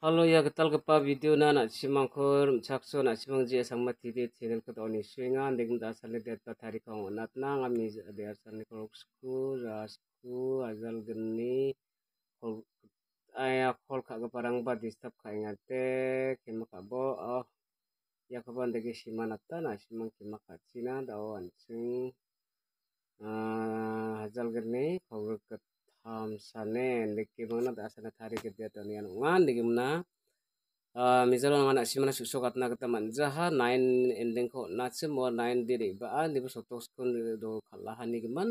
Halo ya ketal kepa video na na simang khur mchakso na simang je sangma tiri channel ko doni swinga degum da sale det ta thari kong nat na ngami de sale ko sku rasku azal genni khol aya eh, khol kha ga parang ba disturb kha inga te kema ka bo oh ya ko ban dege sima natta na simang nah, kema ka china da wan chung eh, azal genni khol sanen deki mana ta asana thari kegiatan yang ngan deki mana misalnya mana si mana susuk atna kita manjaha nine ending ko natsi mo nain diri ba di ah, bu sotok skun do kalahan deki man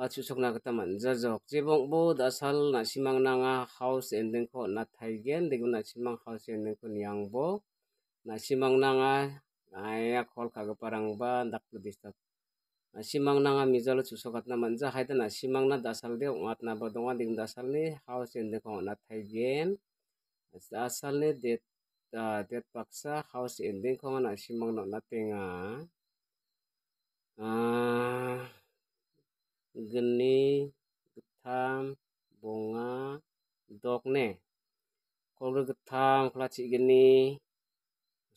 ah, susuk ya, ya, na kita manja jok jebong bo dasal na simang nanga house ending ko na taigen deki mana simang house ending ko niang bo na simang nanga Ayah kol kagak parang ba ndak lebih Simang nanga mizalo chusokat na manja hai simang simangna dasal de ongat na badonga ding dasal ni hau sen de ko na taigen. dasal ni det det paksa hau sen de ko na simangna na tenga geni getam bunga ne, kolor getam kelaci geni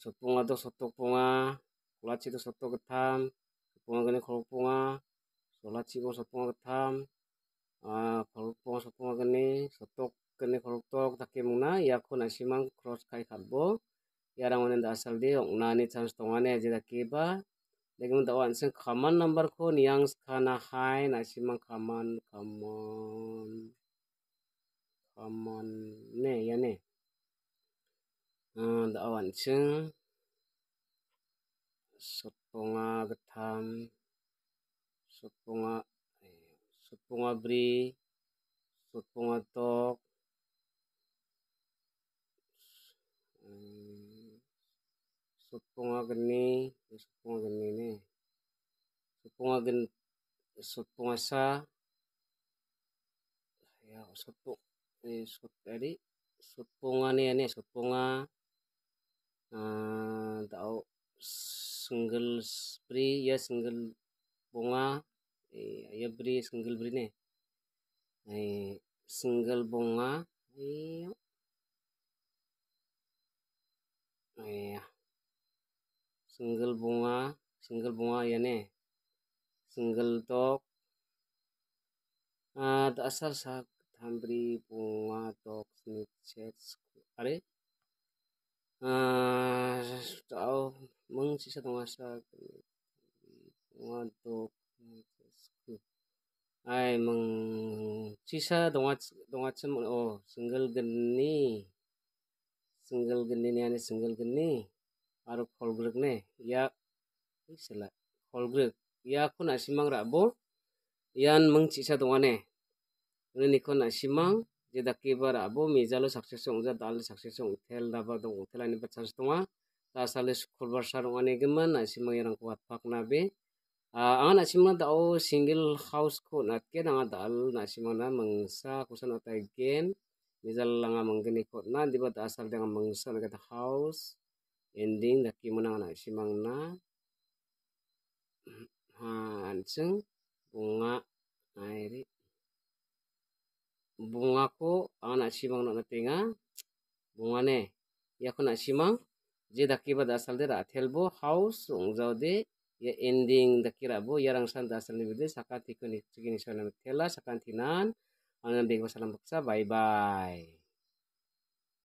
sotunga dok sotok bunga kelaci dok sotok getam chiko sopong ketam ah, kolpong sopong keni sotok keni kolotok takke mungna ya ko nasimang cross kai kalbo ya rangone nda asal de ong nani chan stongane aji takke ba lagi mung tawan sen kaman number ko niang skana hai nasimang kaman kaman kaman ne ya ne tawan ah, sen sotonga ketam Supunga eh, Supunga Bri Supunga Tok eh, Supunga Geni eh, Supunga Geni ini Supunga Gen Supunga Sa ya sup ini Sup tadi Supunga nih ini Supunga ah tau single spray ya single bunga eh iya, iya, beri single beri ne eh single bunga eh ayah iya. single bunga single bunga ya ne single tok ah asal sak thambri bunga tok snip set are ah tau mengsi sisa masa bunga tok ai ah, meng sisa dongat dongat sem oh single geni single geni ni ane single geni aru kolgrek ne ya isela kolgrek ya aku nak simang rabo yan meng sisa dongane ini niko nak simang jeda kibar abo mizalo success song ja dal success song tel daba dong tel ani bachan stonga ta sale shukurbar sarong ane geman nak simang yang kuat pak nabe Uh, ang nasimang tao single house ko na ken ang dal nasimang na mangsa kusan atay ken misal lang ang manggani ko na di ba asal dengan mangsa kata house ending daki mo na nasimang na ha ah, anseng bunga airi bunga ko ang nasimang na natinga bunga ne ya ko nasimang je daki ba asal dera telbo house ungjau de ending the kirabu yarang san dasal ni bide sakati kuni sugini sona thela sakantinan anang bego salam baksa bye bye